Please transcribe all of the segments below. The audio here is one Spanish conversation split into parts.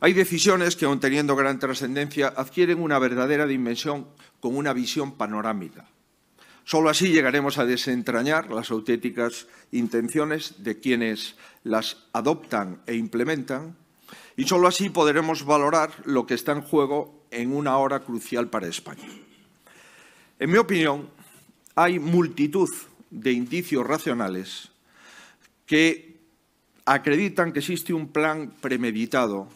Hay decisiones que, aun teniendo gran trascendencia, adquieren una verdadera dimensión con una visión panorámica. Solo así llegaremos a desentrañar las auténticas intenciones de quienes las adoptan e implementan y solo así podremos valorar lo que está en juego en una hora crucial para España. En mi opinión, hay multitud de indicios racionales que acreditan que existe un plan premeditado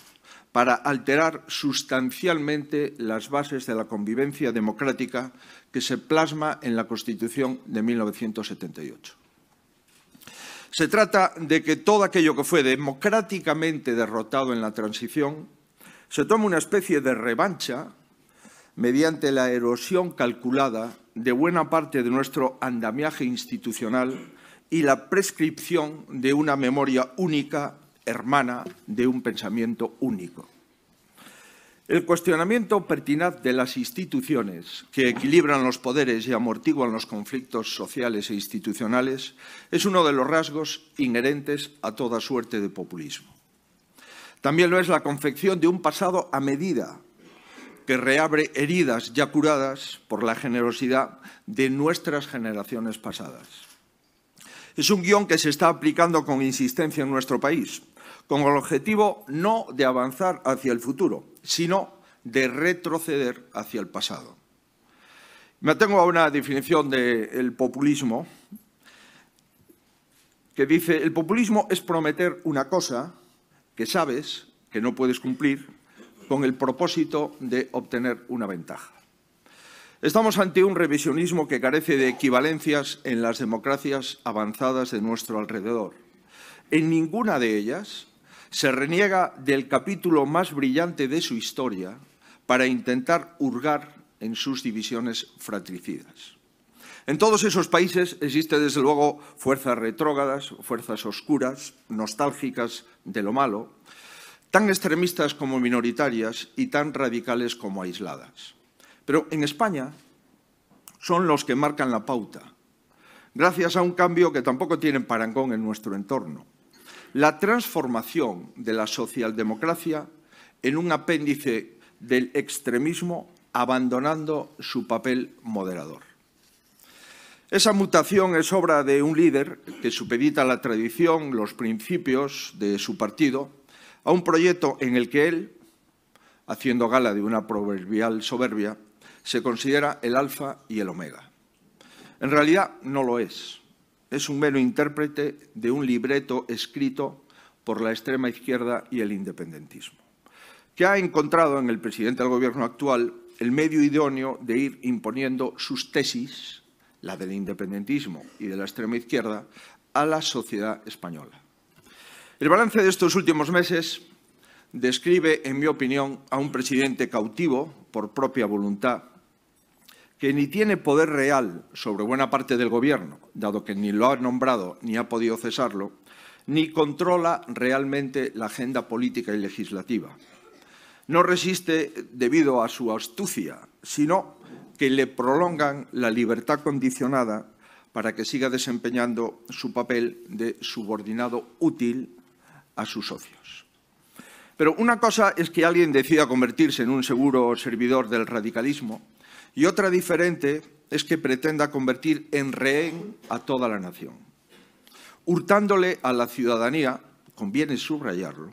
para alterar sustancialmente las bases de la convivencia democrática que se plasma en la Constitución de 1978. Se trata de que todo aquello que fue democráticamente derrotado en la transición se tome una especie de revancha mediante la erosión calculada de buena parte de nuestro andamiaje institucional y la prescripción de una memoria única hermana de un pensamiento único. El cuestionamiento pertinaz de las instituciones que equilibran los poderes y amortiguan los conflictos sociales e institucionales es uno de los rasgos inherentes a toda suerte de populismo. También lo es la confección de un pasado a medida que reabre heridas ya curadas por la generosidad de nuestras generaciones pasadas. Es un guión que se está aplicando con insistencia en nuestro país con el objetivo no de avanzar hacia el futuro, sino de retroceder hacia el pasado. Me atengo a una definición del populismo que dice, el populismo es prometer una cosa que sabes que no puedes cumplir con el propósito de obtener una ventaja. Estamos ante un revisionismo que carece de equivalencias en las democracias avanzadas de nuestro alrededor. En ninguna de ellas se reniega del capítulo más brillante de su historia para intentar hurgar en sus divisiones fratricidas. En todos esos países existe desde luego fuerzas retrógadas, fuerzas oscuras, nostálgicas de lo malo, tan extremistas como minoritarias y tan radicales como aisladas. Pero en España son los que marcan la pauta, gracias a un cambio que tampoco tiene parangón en nuestro entorno la transformación de la socialdemocracia en un apéndice del extremismo abandonando su papel moderador. Esa mutación es obra de un líder que supedita la tradición, los principios de su partido, a un proyecto en el que él, haciendo gala de una proverbial soberbia, se considera el alfa y el omega. En realidad no lo es es un mero intérprete de un libreto escrito por la extrema izquierda y el independentismo, que ha encontrado en el presidente del gobierno actual el medio idóneo de ir imponiendo sus tesis, la del independentismo y de la extrema izquierda, a la sociedad española. El balance de estos últimos meses describe, en mi opinión, a un presidente cautivo por propia voluntad que ni tiene poder real sobre buena parte del Gobierno, dado que ni lo ha nombrado ni ha podido cesarlo, ni controla realmente la agenda política y legislativa. No resiste debido a su astucia, sino que le prolongan la libertad condicionada para que siga desempeñando su papel de subordinado útil a sus socios. Pero una cosa es que alguien decida convertirse en un seguro servidor del radicalismo y otra diferente es que pretenda convertir en rehén a toda la nación, hurtándole a la ciudadanía, conviene subrayarlo,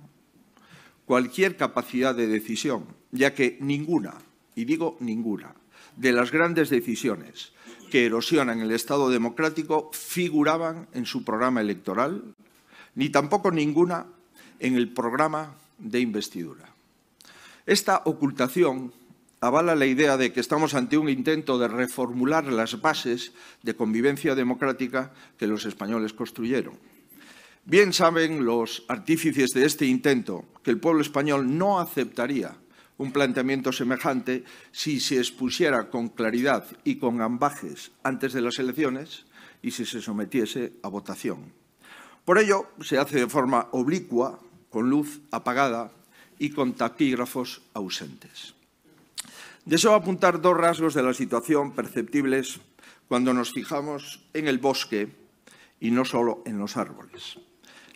cualquier capacidad de decisión, ya que ninguna, y digo ninguna, de las grandes decisiones que erosionan el Estado democrático figuraban en su programa electoral, ni tampoco ninguna en el programa de investidura. Esta ocultación avala la idea de que estamos ante un intento de reformular las bases de convivencia democrática que los españoles construyeron. Bien saben los artífices de este intento que el pueblo español no aceptaría un planteamiento semejante si se expusiera con claridad y con ambajes antes de las elecciones y si se sometiese a votación. Por ello, se hace de forma oblicua, con luz apagada y con taquígrafos ausentes. Deseo apuntar dos rasgos de la situación perceptibles cuando nos fijamos en el bosque y no solo en los árboles.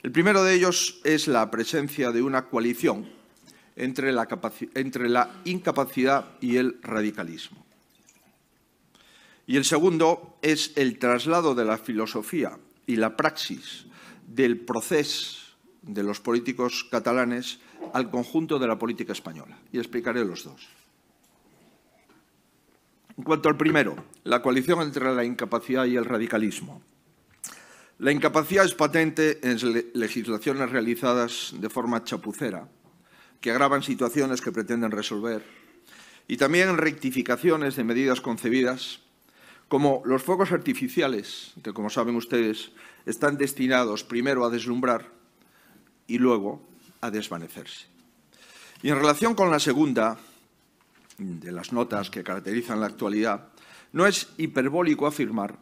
El primero de ellos es la presencia de una coalición entre la, entre la incapacidad y el radicalismo. Y el segundo es el traslado de la filosofía y la praxis del proceso de los políticos catalanes al conjunto de la política española. Y explicaré los dos. En cuanto al primero, la coalición entre la incapacidad y el radicalismo. La incapacidad es patente en legislaciones realizadas de forma chapucera, que agravan situaciones que pretenden resolver, y también en rectificaciones de medidas concebidas, como los fuegos artificiales, que como saben ustedes, están destinados primero a deslumbrar y luego a desvanecerse. Y en relación con la segunda, de las notas que caracterizan la actualidad, no es hiperbólico afirmar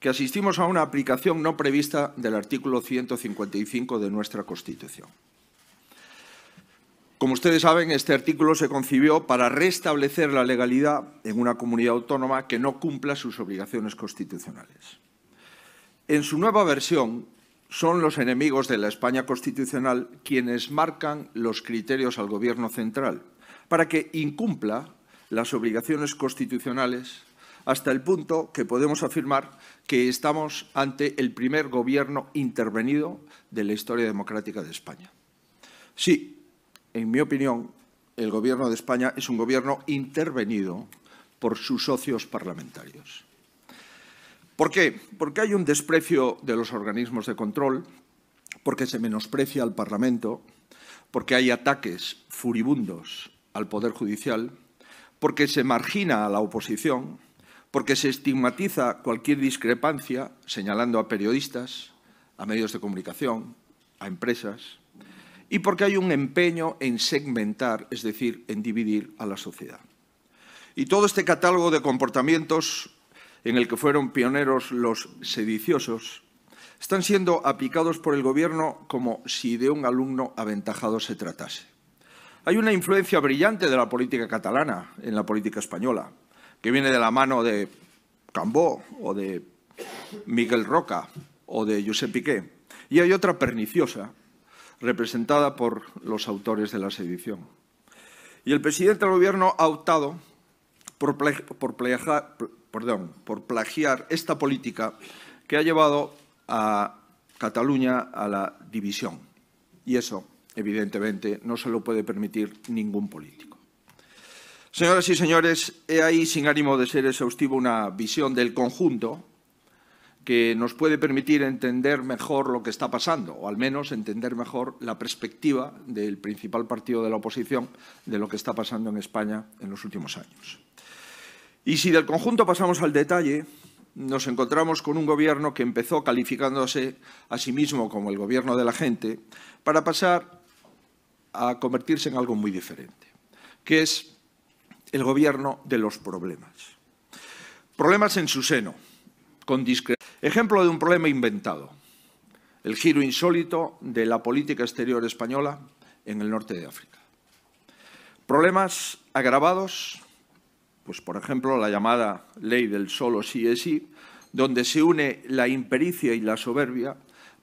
que asistimos a una aplicación no prevista del artículo 155 de nuestra Constitución. Como ustedes saben, este artículo se concibió para restablecer la legalidad en una comunidad autónoma que no cumpla sus obligaciones constitucionales. En su nueva versión, son los enemigos de la España constitucional quienes marcan los criterios al Gobierno central para que incumpla las obligaciones constitucionales hasta el punto que podemos afirmar que estamos ante el primer gobierno intervenido de la historia democrática de España. Sí, en mi opinión, el gobierno de España es un gobierno intervenido por sus socios parlamentarios. ¿Por qué? Porque hay un desprecio de los organismos de control, porque se menosprecia al Parlamento, porque hay ataques furibundos al Poder Judicial, porque se margina a la oposición, porque se estigmatiza cualquier discrepancia señalando a periodistas, a medios de comunicación, a empresas, y porque hay un empeño en segmentar, es decir, en dividir a la sociedad. Y todo este catálogo de comportamientos en el que fueron pioneros los sediciosos, están siendo aplicados por el Gobierno como si de un alumno aventajado se tratase. Hay una influencia brillante de la política catalana en la política española, que viene de la mano de Cambó o de Miguel Roca o de Josep Piqué. Y hay otra perniciosa, representada por los autores de la sedición. Y el presidente del gobierno ha optado por, por plagiar esta política que ha llevado a Cataluña a la división. Y eso evidentemente, no se lo puede permitir ningún político. Señoras y señores, he ahí, sin ánimo de ser exhaustivo, una visión del conjunto que nos puede permitir entender mejor lo que está pasando, o al menos entender mejor la perspectiva del principal partido de la oposición de lo que está pasando en España en los últimos años. Y si del conjunto pasamos al detalle, nos encontramos con un gobierno que empezó calificándose a sí mismo como el gobierno de la gente, para pasar a convertirse en algo muy diferente, que es el gobierno de los problemas. Problemas en su seno, con discreción. Ejemplo de un problema inventado, el giro insólito de la política exterior española en el norte de África. Problemas agravados, pues por ejemplo la llamada ley del solo sí es sí, donde se une la impericia y la soberbia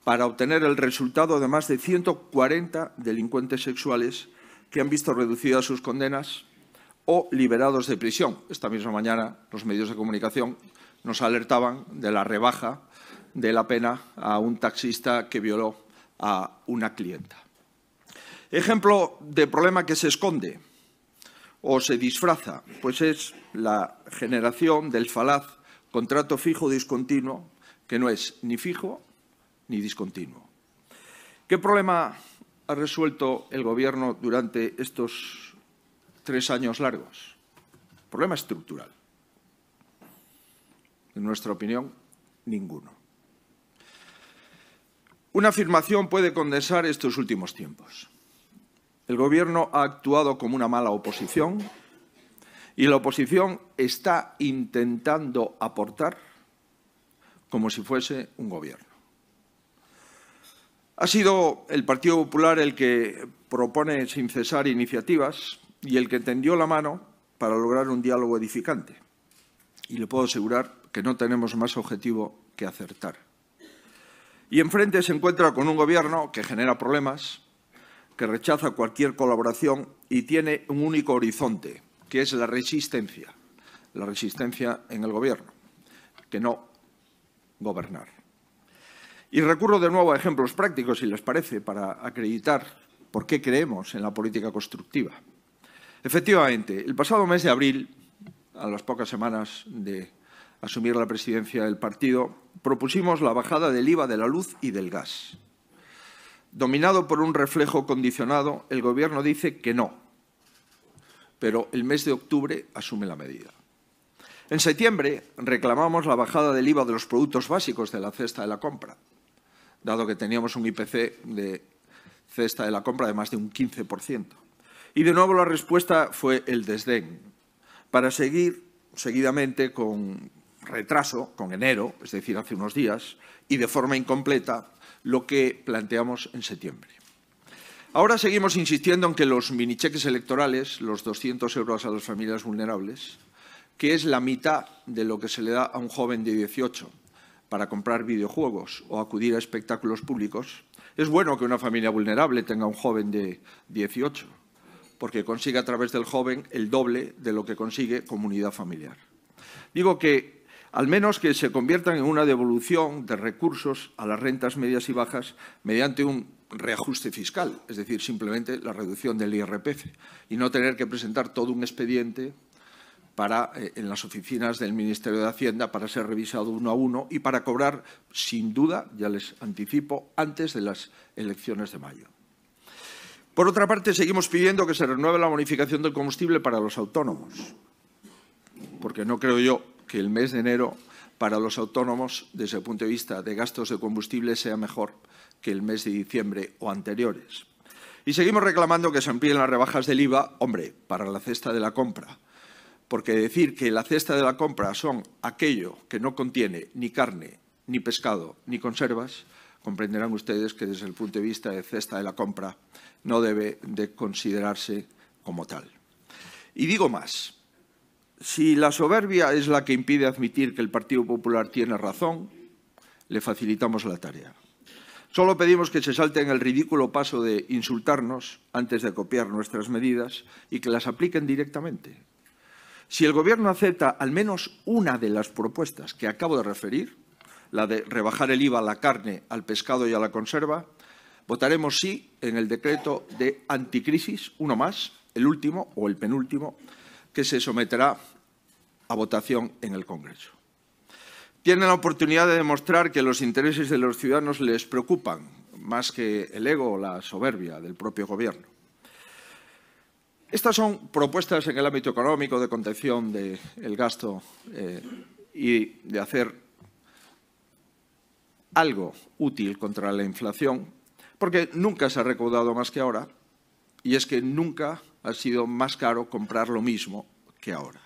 para obtener el resultado de más de 140 delincuentes sexuales que han visto reducidas sus condenas o liberados de prisión. Esta misma mañana los medios de comunicación nos alertaban de la rebaja de la pena a un taxista que violó a una clienta. Ejemplo de problema que se esconde o se disfraza, pues es la generación del falaz contrato fijo discontinuo, que no es ni fijo ni discontinuo. ¿Qué problema ha resuelto el Gobierno durante estos tres años largos? Problema estructural. En nuestra opinión, ninguno. Una afirmación puede condensar estos últimos tiempos. El Gobierno ha actuado como una mala oposición y la oposición está intentando aportar como si fuese un Gobierno. Ha sido el Partido Popular el que propone sin cesar iniciativas y el que tendió la mano para lograr un diálogo edificante. Y le puedo asegurar que no tenemos más objetivo que acertar. Y enfrente se encuentra con un gobierno que genera problemas, que rechaza cualquier colaboración y tiene un único horizonte, que es la resistencia, la resistencia en el gobierno, que no gobernar. Y recurro de nuevo a ejemplos prácticos, si les parece, para acreditar por qué creemos en la política constructiva. Efectivamente, el pasado mes de abril, a las pocas semanas de asumir la presidencia del partido, propusimos la bajada del IVA de la luz y del gas. Dominado por un reflejo condicionado, el Gobierno dice que no, pero el mes de octubre asume la medida. En septiembre reclamamos la bajada del IVA de los productos básicos de la cesta de la compra dado que teníamos un IPC de cesta de la compra de más de un 15%. Y de nuevo la respuesta fue el desdén, para seguir seguidamente con retraso, con enero, es decir, hace unos días, y de forma incompleta, lo que planteamos en septiembre. Ahora seguimos insistiendo en que los minicheques electorales, los 200 euros a las familias vulnerables, que es la mitad de lo que se le da a un joven de 18, para comprar videojuegos o acudir a espectáculos públicos, es bueno que una familia vulnerable tenga un joven de 18, porque consigue a través del joven el doble de lo que consigue comunidad familiar. Digo que al menos que se conviertan en una devolución de recursos a las rentas medias y bajas mediante un reajuste fiscal, es decir, simplemente la reducción del IRPF, y no tener que presentar todo un expediente eh, en las oficinas del Ministerio de Hacienda para ser revisado uno a uno y para cobrar, sin duda, ya les anticipo, antes de las elecciones de mayo. Por otra parte, seguimos pidiendo que se renueve la bonificación del combustible para los autónomos, porque no creo yo que el mes de enero para los autónomos, desde el punto de vista de gastos de combustible, sea mejor que el mes de diciembre o anteriores. Y seguimos reclamando que se amplíen las rebajas del IVA, hombre, para la cesta de la compra, porque decir que la cesta de la compra son aquello que no contiene ni carne, ni pescado, ni conservas, comprenderán ustedes que desde el punto de vista de cesta de la compra no debe de considerarse como tal. Y digo más, si la soberbia es la que impide admitir que el Partido Popular tiene razón, le facilitamos la tarea. Solo pedimos que se salten el ridículo paso de insultarnos antes de copiar nuestras medidas y que las apliquen directamente, si el Gobierno acepta al menos una de las propuestas que acabo de referir, la de rebajar el IVA a la carne, al pescado y a la conserva, votaremos sí en el decreto de anticrisis, uno más, el último o el penúltimo, que se someterá a votación en el Congreso. Tienen la oportunidad de demostrar que los intereses de los ciudadanos les preocupan más que el ego o la soberbia del propio Gobierno. Estas son propuestas en el ámbito económico de contención del gasto eh, y de hacer algo útil contra la inflación, porque nunca se ha recaudado más que ahora y es que nunca ha sido más caro comprar lo mismo que ahora.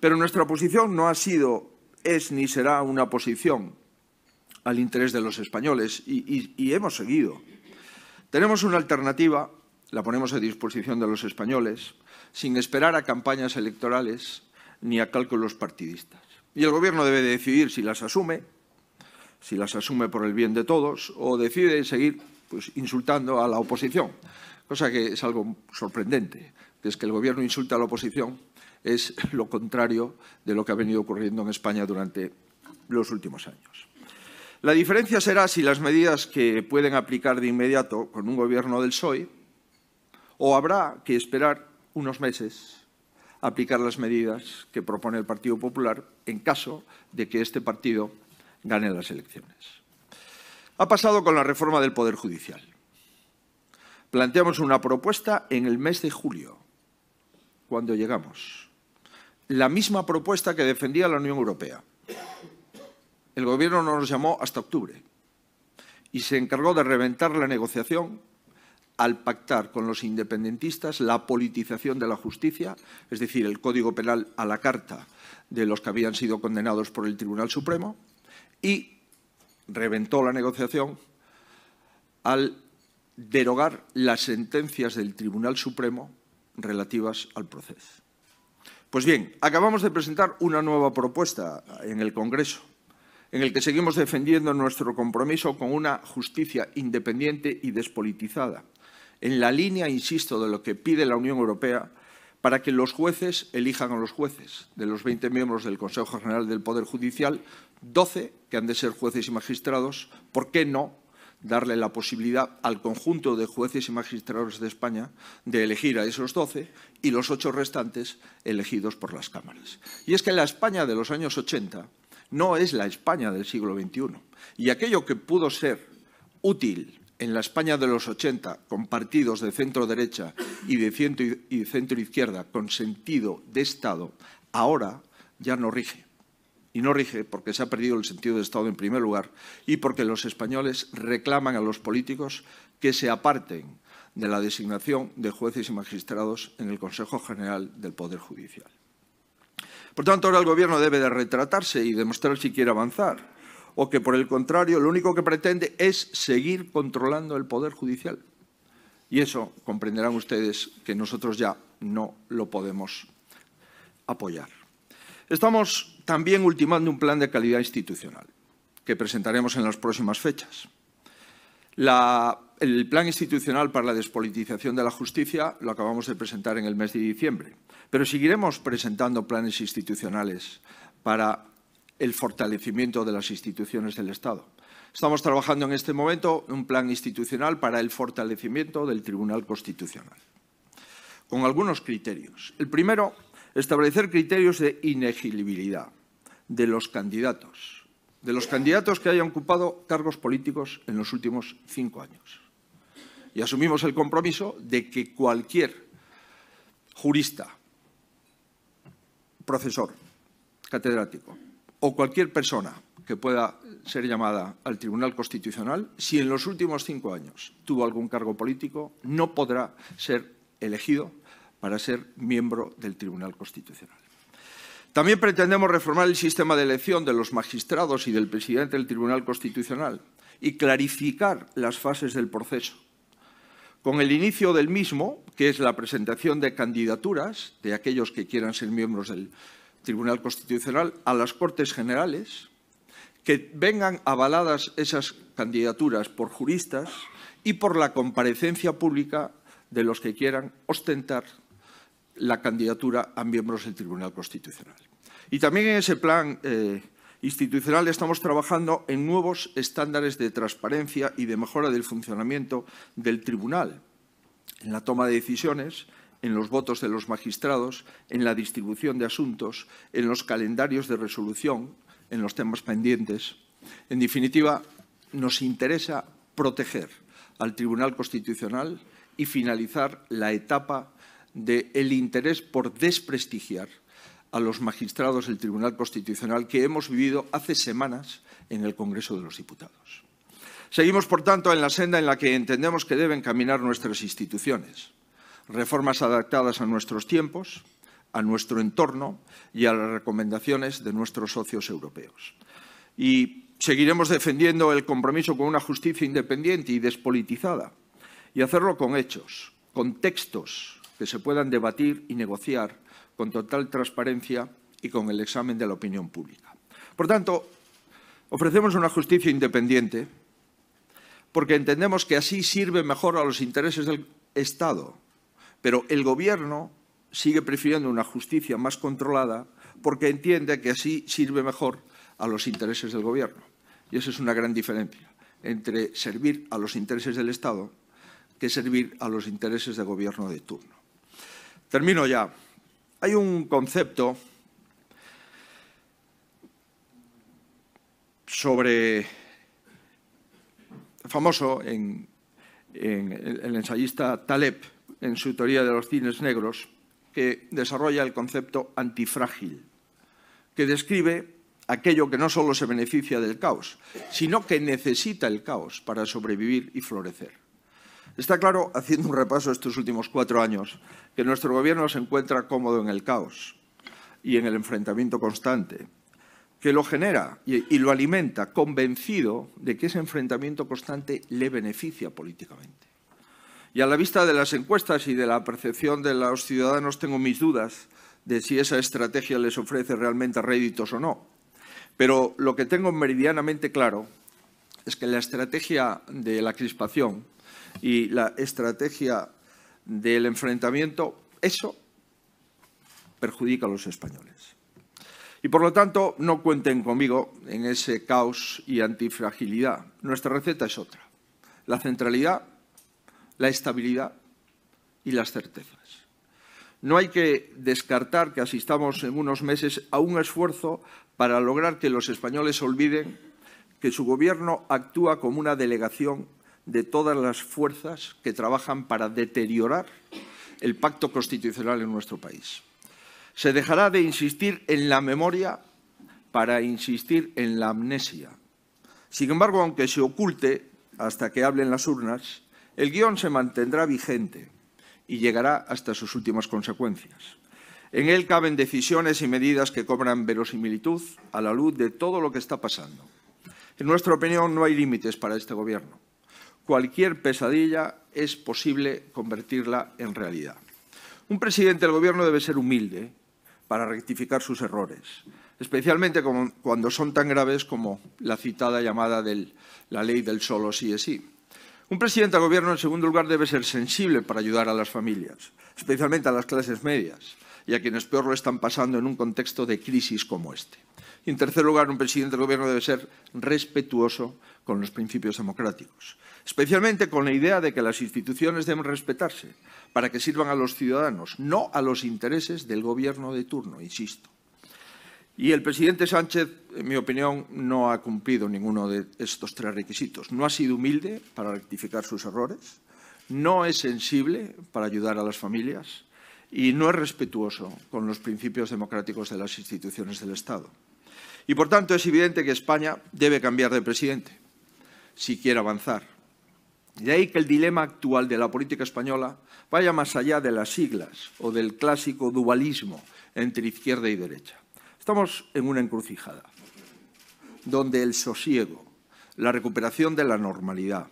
Pero nuestra posición no ha sido, es ni será una posición al interés de los españoles y hemos seguido. Tenemos una alternativa la ponemos a disposición de los españoles, sin esperar a campañas electorales ni a cálculos partidistas. Y el Gobierno debe decidir si las asume, si las asume por el bien de todos, o decide seguir pues, insultando a la oposición, cosa que es algo sorprendente, que es que el Gobierno insulta a la oposición, es lo contrario de lo que ha venido ocurriendo en España durante los últimos años. La diferencia será si las medidas que pueden aplicar de inmediato con un Gobierno del PSOE o habrá que esperar unos meses a aplicar las medidas que propone el Partido Popular en caso de que este partido gane las elecciones. Ha pasado con la reforma del Poder Judicial. Planteamos una propuesta en el mes de julio, cuando llegamos. La misma propuesta que defendía la Unión Europea. El Gobierno no nos llamó hasta octubre y se encargó de reventar la negociación al pactar con los independentistas la politización de la justicia, es decir, el Código Penal a la carta de los que habían sido condenados por el Tribunal Supremo, y reventó la negociación al derogar las sentencias del Tribunal Supremo relativas al proceso. Pues bien, acabamos de presentar una nueva propuesta en el Congreso, en el que seguimos defendiendo nuestro compromiso con una justicia independiente y despolitizada, en la línea, insisto, de lo que pide la Unión Europea para que los jueces elijan a los jueces. De los 20 miembros del Consejo General del Poder Judicial, 12 que han de ser jueces y magistrados, ¿por qué no darle la posibilidad al conjunto de jueces y magistrados de España de elegir a esos 12 y los ocho restantes elegidos por las cámaras. Y es que la España de los años 80 no es la España del siglo XXI. Y aquello que pudo ser útil en la España de los 80, con partidos de centro derecha y de centro, centro izquierda, con sentido de Estado, ahora ya no rige. Y no rige porque se ha perdido el sentido de Estado en primer lugar y porque los españoles reclaman a los políticos que se aparten de la designación de jueces y magistrados en el Consejo General del Poder Judicial. Por tanto, ahora el Gobierno debe de retratarse y demostrar si quiere avanzar o que por el contrario lo único que pretende es seguir controlando el Poder Judicial. Y eso comprenderán ustedes que nosotros ya no lo podemos apoyar. Estamos también ultimando un plan de calidad institucional que presentaremos en las próximas fechas. el plan institucional para la despolitización de la justicia lo acabamos de presentar en el mes de diciembre, pero seguiremos presentando planes institucionales para el fortalecimiento de las instituciones del Estado. Estamos trabajando en este momento un plan institucional para el fortalecimiento del Tribunal Constitucional, con algunos criterios. El primero, establecer criterios de inegilibilidad de los candidatos, de los candidatos que hayan ocupado cargos políticos en los últimos cinco años. Y asumimos el compromiso de que cualquier jurista, profesor, catedrático, o cualquier persona que pueda ser llamada al Tribunal Constitucional, si en los últimos cinco años tuvo algún cargo político, no podrá ser elegido para ser miembro del Tribunal Constitucional. También pretendemos reformar el sistema de elección de los magistrados y del presidente del Tribunal Constitucional y clarificar las fases del proceso. Con el inicio del mismo, que es la presentación de candidaturas de aquellos que quieran ser miembros del Tribunal Constitucional, a las Cortes Generales, que vengan avaladas esas candidaturas por juristas y por la comparecencia pública de los que quieran ostentar la candidatura a miembros del Tribunal Constitucional. Y también en ese plan eh, institucional estamos trabajando en nuevos estándares de transparencia y de mejora del funcionamiento del Tribunal en la toma de decisiones en los votos de los magistrados, en la distribución de asuntos, en los calendarios de resolución, en los temas pendientes. En definitiva, nos interesa proteger al Tribunal Constitucional y finalizar la etapa del interés por desprestigiar a los magistrados del Tribunal Constitucional que hemos vivido hace semanas en el Congreso de los Diputados. Seguimos, por tanto, en la senda en la que entendemos que deben caminar nuestras instituciones reformas adaptadas a nuestros tiempos, a nuestro entorno y a las recomendaciones de nuestros socios europeos. Y seguiremos defendiendo el compromiso con una justicia independiente y despolitizada y hacerlo con hechos, con textos que se puedan debatir y negociar con total transparencia y con el examen de la opinión pública. Por tanto, ofrecemos una justicia independiente porque entendemos que así sirve mejor a los intereses del Estado pero el Gobierno sigue prefiriendo una justicia más controlada porque entiende que así sirve mejor a los intereses del Gobierno. Y esa es una gran diferencia entre servir a los intereses del Estado que servir a los intereses del Gobierno de turno. Termino ya. Hay un concepto sobre famoso en, en el ensayista Taleb, en su teoría de los cines negros, que desarrolla el concepto antifrágil, que describe aquello que no solo se beneficia del caos, sino que necesita el caos para sobrevivir y florecer. Está claro, haciendo un repaso estos últimos cuatro años, que nuestro gobierno se encuentra cómodo en el caos y en el enfrentamiento constante, que lo genera y, lo alimenta convencido de que ese enfrentamiento constante le beneficia políticamente. Y a la vista de las encuestas y de la percepción de los ciudadanos tengo mis dudas de si esa estrategia les ofrece realmente réditos o no. Pero lo que tengo meridianamente claro es que la estrategia de la crispación y la estrategia del enfrentamiento, eso perjudica a los españoles. Y por lo tanto, no cuenten conmigo en ese caos y antifragilidad. Nuestra receta es otra. La centralidad la estabilidad y las certezas. No hay que descartar que asistamos en unos meses a un esfuerzo para lograr que los españoles olviden que su gobierno actúa como una delegación de todas las fuerzas que trabajan para deteriorar el pacto constitucional en nuestro país. Se dejará de insistir en la memoria para insistir en la amnesia. Sin embargo, aunque se oculte hasta que hablen las urnas, el guión se mantendrá vigente y llegará hasta sus últimas consecuencias. En él caben decisiones y medidas que cobran verosimilitud a la luz de todo lo que está pasando. En nuestra opinión, no hay límites para este Gobierno. Cualquier pesadilla es posible convertirla en realidad. Un presidente del Gobierno debe ser humilde para rectificar sus errores, especialmente cuando son tan graves como la citada llamada de la ley del solo sí es sí. Un presidente de gobierno, en segundo lugar, debe ser sensible para ayudar a las familias, especialmente a las clases medias y a quienes peor lo están pasando en un contexto de crisis como este. Y en tercer lugar, un presidente de gobierno debe ser respetuoso con los principios democráticos, especialmente con la idea de que las instituciones deben respetarse para que sirvan a los ciudadanos, no a los intereses del gobierno de turno, insisto. Y el presidente Sánchez, en mi opinión, no ha cumplido ninguno de estos tres requisitos. No ha sido humilde para rectificar sus errores, no es sensible para ayudar a las familias y no es respetuoso con los principios democráticos de las instituciones del Estado. Y por tanto es evidente que España debe cambiar de presidente si quiere avanzar. De ahí que el dilema actual de la política española vaya más allá de las siglas o del clásico dualismo entre izquierda y derecha. Estamos en una encrucijada donde el sosiego, la recuperación de la normalidad,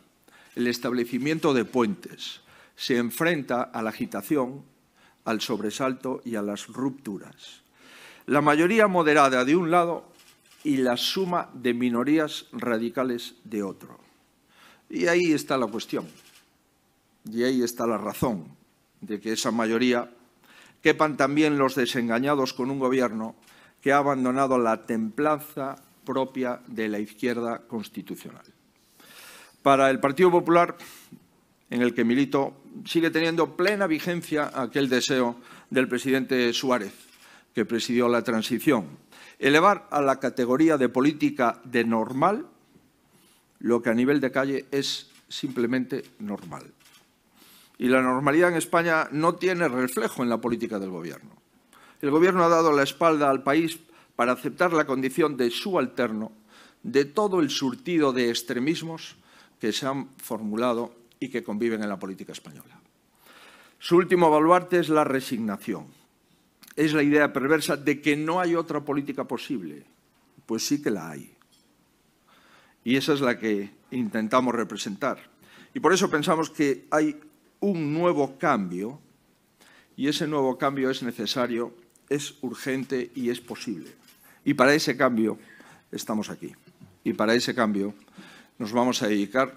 el establecimiento de puentes, se enfrenta a la agitación, al sobresalto y a las rupturas. La mayoría moderada de un lado y la suma de minorías radicales de otro. Y ahí está la cuestión. Y ahí está la razón de que esa mayoría quepan también los desengañados con un gobierno que ha abandonado la templanza propia de la izquierda constitucional. Para el Partido Popular, en el que milito, sigue teniendo plena vigencia aquel deseo del presidente Suárez, que presidió la transición, elevar a la categoría de política de normal lo que a nivel de calle es simplemente normal. Y la normalidad en España no tiene reflejo en la política del Gobierno el Gobierno ha dado la espalda al país para aceptar la condición de subalterno de todo el surtido de extremismos que se han formulado y que conviven en la política española. Su último baluarte es la resignación. Es la idea perversa de que no hay otra política posible. Pues sí que la hay. Y esa es la que intentamos representar. Y por eso pensamos que hay un nuevo cambio y ese nuevo cambio es necesario es urgente y es posible. Y para ese cambio estamos aquí. Y para ese cambio nos vamos a dedicar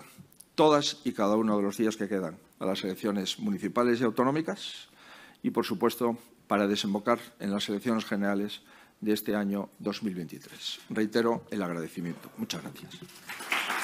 todas y cada uno de los días que quedan a las elecciones municipales y autonómicas y, por supuesto, para desembocar en las elecciones generales de este año 2023. Reitero el agradecimiento. Muchas gracias.